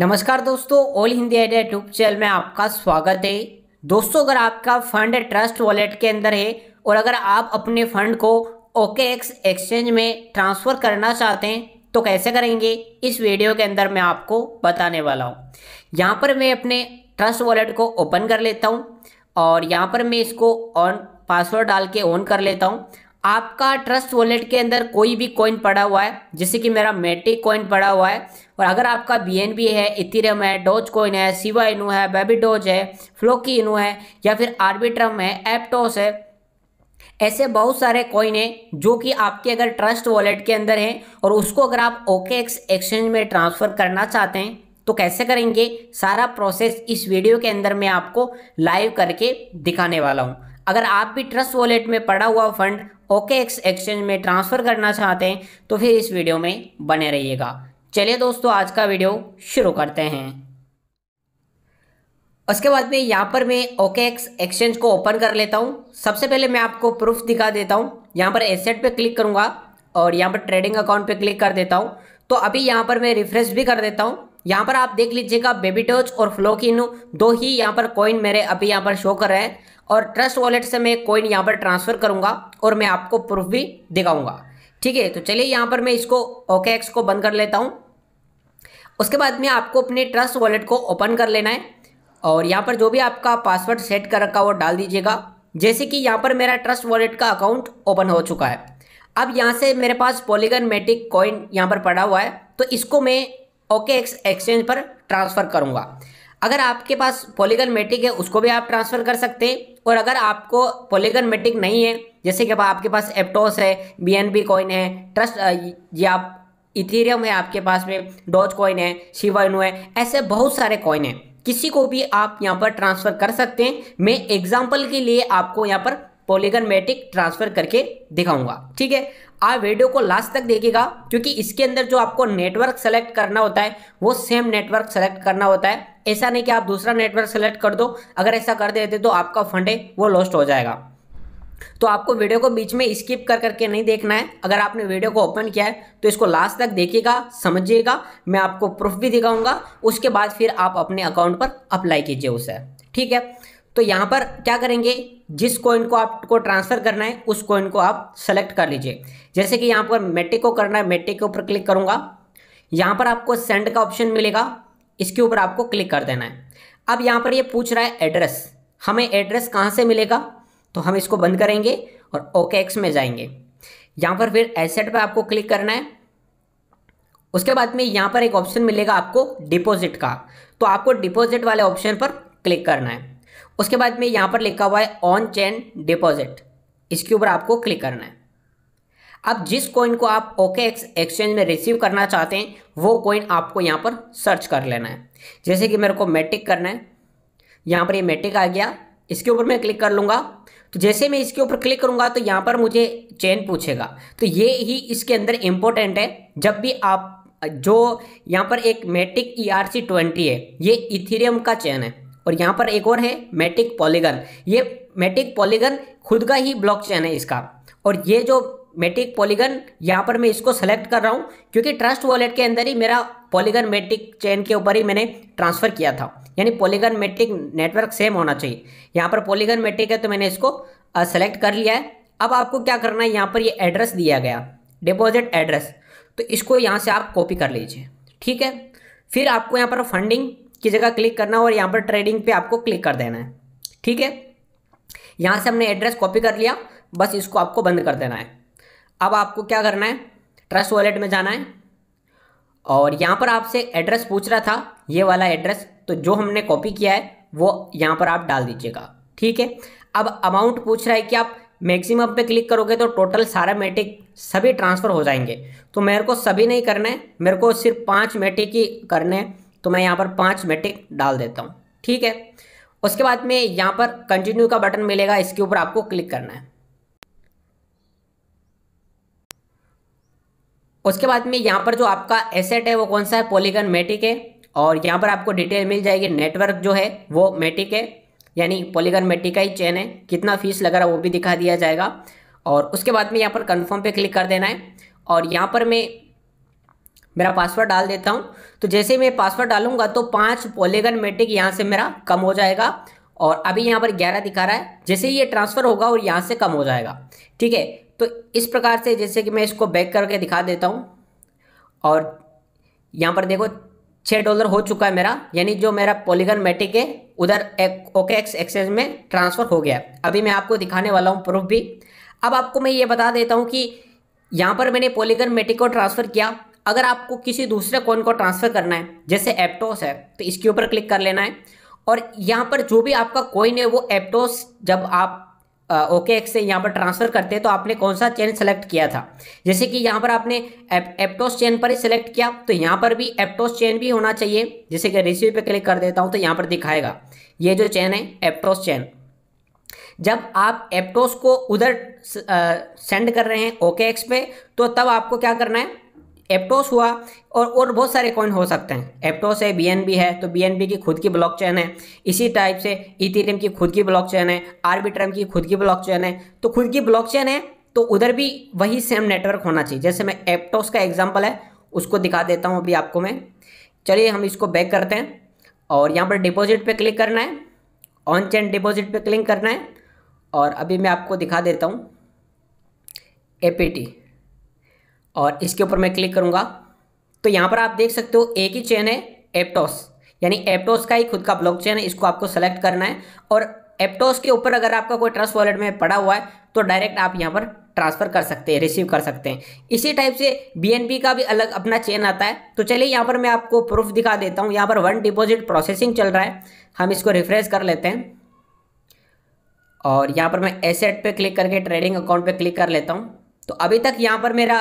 नमस्कार दोस्तों all India YouTube channel में आपका स्वागत है दोस्तों अगर आपका फंड ट्रस्ट वॉलेट के अंदर है और अगर आप अपने फंड को ओके एक्स एक्सचेंज में ट्रांसफ़र करना चाहते हैं तो कैसे करेंगे इस वीडियो के अंदर मैं आपको बताने वाला हूँ यहाँ पर मैं अपने ट्रस्ट वॉलेट को ओपन कर लेता हूँ और यहाँ पर मैं इसको ऑन पासवर्ड डाल के ऑन कर लेता हूँ आपका ट्रस्ट वॉलेट के अंदर कोई भी कॉइन पड़ा हुआ है जैसे कि मेरा मेटिक कॉइन पड़ा हुआ है और अगर आपका बी है इथिरम है डोज कॉइन है सिवा इनू है बेबी डोज है फ्लोकी इनू है या फिर आर्बिट्रम है एप्टोस है ऐसे बहुत सारे कॉइन हैं जो कि आपके अगर ट्रस्ट वॉलेट के अंदर हैं और उसको अगर आप ओके एक्स एक्सचेंज में ट्रांसफ़र करना चाहते हैं तो कैसे करेंगे सारा प्रोसेस इस वीडियो के अंदर मैं आपको लाइव करके दिखाने वाला हूँ अगर आप भी ट्रस्ट वॉलेट में पड़ा हुआ फंड ओके एक्स एक्सचेंज में ट्रांसफ़र करना चाहते हैं तो फिर इस वीडियो में बने रहिएगा चलिए दोस्तों आज का वीडियो शुरू करते हैं उसके बाद में यहाँ पर मैं ओके एक्स एक्सचेंज को ओपन कर लेता हूँ सबसे पहले मैं आपको प्रूफ दिखा देता हूँ यहाँ पर एसेट पे क्लिक करूँगा और यहाँ पर ट्रेडिंग अकाउंट पे क्लिक कर देता हूँ तो अभी यहाँ पर मैं रिफ्रेश भी कर देता हूँ यहाँ पर आप देख लीजिएगा बेबी टच और फ्लोकिनो दो ही यहाँ पर कॉइन मेरे अभी यहाँ पर शो कर रहे हैं और ट्रस्ट वॉलेट से मैं कोइन यहाँ पर ट्रांसफ़र करूँगा और मैं आपको प्रूफ भी दिखाऊँगा ठीक है तो चलिए यहाँ पर मैं इसको ओके एक्स को बंद कर लेता हूँ उसके बाद में आपको अपने ट्रस्ट वॉलेट को ओपन कर लेना है और यहाँ पर जो भी आपका पासवर्ड सेट कर रखा वो डाल दीजिएगा जैसे कि यहाँ पर मेरा ट्रस्ट वॉलेट का अकाउंट ओपन हो चुका है अब यहाँ से मेरे पास पॉलीगन मेटिक कॉइन यहाँ पर पड़ा हुआ है तो इसको मैं ओके एक्स एक्सचेंज पर ट्रांसफ़र करूँगा अगर आपके पास पॉलीगन मेटिक है उसको भी आप ट्रांसफ़र कर सकते हैं और अगर आपको पॉलीगन मेटिक नहीं है जैसे कि आपके पास एप्टोस है बी कॉइन है ट्रस्ट ये आप इथेरियम है आपके पास में डॉज कॉइन है शिवाइनो है ऐसे बहुत सारे कॉइन हैं किसी को भी आप यहाँ पर ट्रांसफ़र कर सकते हैं मैं एग्जाम्पल के लिए आपको यहाँ पर पोलीगनमेटिक ट्रांसफ़र करके दिखाऊंगा ठीक है आप वीडियो को लास्ट तक देखिएगा क्योंकि इसके अंदर जो आपको नेटवर्क सेलेक्ट करना होता है वो सेम नेटवर्क सेलेक्ट करना होता है ऐसा नहीं कि आप दूसरा नेटवर्क सेलेक्ट कर दो अगर ऐसा कर देते तो आपका फंड है वो लॉस्ट हो जाएगा तो आपको वीडियो को बीच में स्किप कर करके नहीं देखना है अगर आपने वीडियो को ओपन किया है तो इसको लास्ट तक देखिएगा समझिएगा मैं आपको प्रूफ भी दिखाऊंगा उसके बाद फिर आप अपने अकाउंट पर अप्लाई कीजिए उसे ठीक है तो यहाँ पर क्या करेंगे जिस कॉइन को आपको ट्रांसफर करना है उस कॉइन को आप सेलेक्ट कर लीजिए जैसे कि यहाँ पर मेटे को करना है मेटे के ऊपर क्लिक करूँगा यहाँ पर आपको सेंड का ऑप्शन मिलेगा इसके ऊपर आपको क्लिक कर देना है अब यहाँ पर ये यह पूछ रहा है एड्रेस हमें एड्रेस कहाँ से मिलेगा तो हम इसको बंद करेंगे और ओके एक्स में जाएंगे यहाँ पर फिर एसेट पर आपको क्लिक करना है उसके बाद में यहाँ पर एक ऑप्शन मिलेगा आपको डिपॉजिट का तो आपको डिपॉजिट वाले ऑप्शन पर क्लिक करना है उसके बाद में यहाँ पर लिखा हुआ है ऑन चेन डिपॉजिट इसके ऊपर आपको क्लिक करना है अब जिस कॉइन को आप ओके एक्स एक्सचेंज में रिसीव करना चाहते हैं वो कॉइन आपको यहाँ पर सर्च कर लेना है जैसे कि मेरे को मेटिक करना है यहाँ पर ये यह मेटिक आ गया इसके ऊपर मैं क्लिक कर लूँगा तो जैसे मैं इसके ऊपर क्लिक करूँगा तो यहाँ पर मुझे चेन पूछेगा तो ये ही इसके अंदर इम्पोर्टेंट है जब भी आप जो यहाँ पर एक Matic E R C twenty है ये इथीरियम का चेन है और यहाँ पर एक और है मैटिक पॉलीगन ये मैटिक पॉलीगन खुद का ही ब्लॉकचेन है इसका और ये जो मेटिक पॉलीगन यहाँ पर मैं इसको सेलेक्ट कर रहा हूँ क्योंकि ट्रस्ट वॉलेट के अंदर ही मेरा पॉलीगन मैटिक चेन के ऊपर ही मैंने ट्रांसफ़र किया था यानी पॉलीगन मैटिक नेटवर्क सेम होना चाहिए यहाँ पर पॉलीगन मैटिक है तो मैंने इसको सेलेक्ट कर लिया है अब आपको क्या करना है यहाँ पर ये यह एड्रेस दिया गया डिपॉजिट एड्रेस तो इसको यहाँ से आप कॉपी कर लीजिए ठीक है फिर आपको यहाँ पर फंडिंग की जगह क्लिक करना है और यहाँ पर ट्रेडिंग पे आपको क्लिक कर देना है ठीक है यहाँ से हमने एड्रेस कॉपी कर लिया बस इसको आपको बंद कर देना है अब आपको क्या करना है ट्रस्ट वॉलेट में जाना है और यहाँ पर आपसे एड्रेस पूछ रहा था ये वाला एड्रेस तो जो हमने कॉपी किया है वो यहाँ पर आप डाल दीजिएगा ठीक है अब अमाउंट पूछ रहा है कि आप मैक्सिमम पे क्लिक करोगे तो टोटल सारा मेटिक सभी ट्रांसफ़र हो जाएंगे तो मेरे को सभी नहीं करना है मेरे को सिर्फ पाँच मेटिक ही करने हैं तो मैं यहाँ पर पाँच मेट्रिक डाल देता हूँ ठीक है उसके बाद में यहाँ पर कंटिन्यू का बटन मिलेगा इसके ऊपर आपको क्लिक करना है उसके बाद में यहाँ पर जो आपका एसेट है वो कौन सा है पॉलीगन मेटिक है और यहाँ पर आपको डिटेल मिल जाएगी नेटवर्क जो है वो मेटिक है यानी पॉलीगन मेटिक का ही चेन है कितना फीस लग रहा है वो भी दिखा दिया जाएगा और उसके बाद में यहाँ पर कन्फर्म पे क्लिक कर देना है और यहाँ पर मैं मेरा पासवर्ड डाल देता हूँ तो जैसे मैं पासवर्ड डालूंगा तो पाँच पोलेगन मेट्रिक यहाँ से मेरा कम हो जाएगा और अभी यहाँ पर ग्यारह दिखा रहा है जैसे ये ट्रांसफ़र होगा और यहाँ से कम हो जाएगा ठीक है तो इस प्रकार से जैसे कि मैं इसको बैक करके दिखा देता हूँ और यहाँ पर देखो छः डॉलर हो चुका है मेरा यानी जो मेरा पोलीगन मेट्रिक है उधर ओके एक्स एक्सचेंज में ट्रांसफ़र हो गया अभी मैं आपको दिखाने वाला हूँ प्रूफ भी अब आपको मैं ये बता देता हूँ कि यहाँ पर मैंने पोलीगन मेटिक को ट्रांसफ़र किया अगर आपको किसी दूसरे कॉइन को ट्रांसफ़र करना है जैसे एप्टोस है तो इसके ऊपर क्लिक कर लेना है और यहाँ पर जो भी आपका कॉइन है वो एप्टोस जब आप ओके एक्स से यहाँ पर ट्रांसफ़र करते हैं तो आपने कौन सा चेन सेलेक्ट किया था जैसे कि यहाँ पर आपने एप्टोस चेन पर ही सिलेक्ट किया तो यहाँ पर भी एप्टोस चेन भी होना चाहिए जैसे कि रिसीव पे क्लिक कर देता हूँ तो यहाँ पर दिखाएगा ये जो चेन है एप्टोस चेन जब आप एप्टोस को उधर सेंड कर रहे हैं ओके एक्स पे तो तब आपको क्या करना है एप्टोस हुआ और और बहुत सारे कॉइन हो सकते हैं एप्टोस है बी है तो बी की खुद की ब्लॉकचेन है इसी टाइप से इथेरियम की खुद की ब्लॉकचेन है आर्बिट्रम की खुद की ब्लॉकचेन है तो खुद की ब्लॉकचेन है तो उधर भी वही सेम नेटवर्क होना चाहिए जैसे मैं एप्टोस का एग्जाम्पल है उसको दिखा देता हूँ अभी आपको मैं चलिए हम इसको बैक करते हैं और यहाँ पर डिपॉजिट पर क्लिक करना है ऑन चेन डिपॉजिट पर क्लिक करना है और अभी मैं आपको दिखा देता हूँ ए और इसके ऊपर मैं क्लिक करूँगा तो यहाँ पर आप देख सकते हो एक ही चेन है एप्टोस यानी एप्टोस का ही खुद का ब्लॉक चेन है इसको आपको सेलेक्ट करना है और एप्टोस के ऊपर अगर आपका कोई ट्रस्ट वॉलेट में पड़ा हुआ है तो डायरेक्ट आप यहाँ पर ट्रांसफ़र कर सकते हैं रिसीव कर सकते हैं इसी टाइप से बीएनबी का भी अलग अपना चेन आता है तो चलिए यहाँ पर मैं आपको प्रूफ दिखा देता हूँ यहाँ पर वन डिपॉजिट प्रोसेसिंग चल रहा है हम इसको रिफ्रेश कर लेते हैं और यहाँ पर मैं एसेट पे क्लिक करके ट्रेडिंग अकाउंट पे क्लिक कर लेता हूँ तो अभी तक यहाँ पर मेरा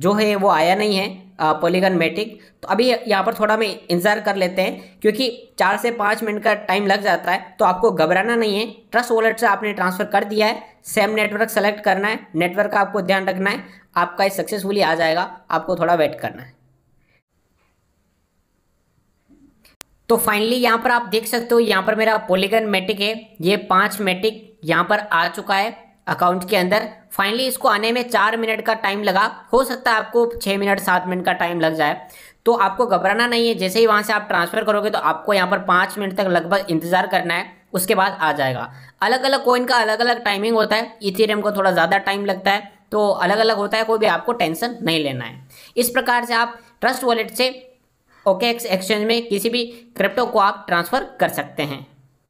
जो है वो आया नहीं है पोलीगन मेटिक तो अभी यहाँ पर थोड़ा मैं इंतज़ार कर लेते हैं क्योंकि चार से पाँच मिनट का टाइम लग जाता है तो आपको घबराना नहीं है ट्रस्ट वॉलेट से आपने ट्रांसफ़र कर दिया है सेम नेटवर्क सेलेक्ट करना है नेटवर्क का आपको ध्यान रखना है आपका ये सक्सेसफुली आ जाएगा आपको थोड़ा वेट करना है तो फाइनली यहाँ पर आप देख सकते हो यहाँ पर मेरा पोलीगन मेटिक है ये पाँच मेटिक यहाँ पर आ चुका है अकाउंट के अंदर फाइनली इसको आने में चार मिनट का टाइम लगा हो सकता है आपको छः मिनट सात मिनट का टाइम लग जाए तो आपको घबराना नहीं है जैसे ही वहाँ से आप ट्रांसफ़र करोगे तो आपको यहाँ पर पाँच मिनट तक लगभग इंतज़ार करना है उसके बाद आ जाएगा अलग अलग कोइन का अलग अलग टाइमिंग होता है इथेरियम को थोड़ा ज़्यादा टाइम लगता है तो अलग अलग होता है कोई भी आपको टेंशन नहीं लेना है इस प्रकार से आप ट्रस्ट वॉलेट से ओके एक्सचेंज में किसी भी क्रिप्टो को आप ट्रांसफ़र कर सकते हैं